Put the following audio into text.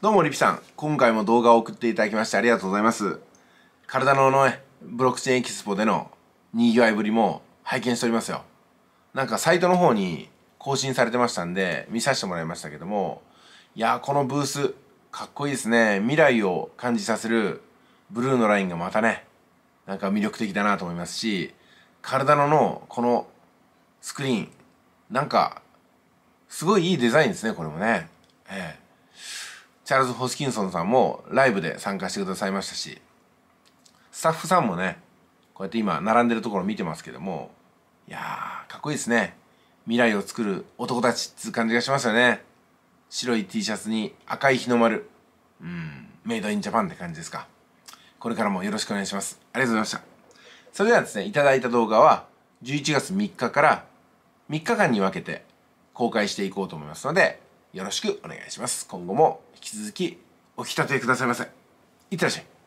どうもリピさん今回も動画を送っていただきましてありがとうございます体のね、ブロックチェーンエキスポでの賑わいぶりも拝見しておりますよなんかサイトの方に更新されてましたんで見させてもらいましたけどもいやこのブースかっこいいですね未来を感じさせるブルーのラインがまたねなんか魅力的だなと思いますし体ののこのスクリーンなんかすごいいいデザインですねこれもねチャールズ・ホスキンソンさんもライブで参加してくださいましたし、スタッフさんもね、こうやって今並んでるところ見てますけども、いやー、かっこいいですね。未来を作る男たちっつう感じがしますよね。白い T シャツに赤い日の丸。うん、メイドインジャパンって感じですか。これからもよろしくお願いします。ありがとうございました。それではですね、いただいた動画は11月3日から3日間に分けて公開していこうと思いますので、よろしくお願いします。今後も引き続きお引き立てくださいませ。いってらっしゃい。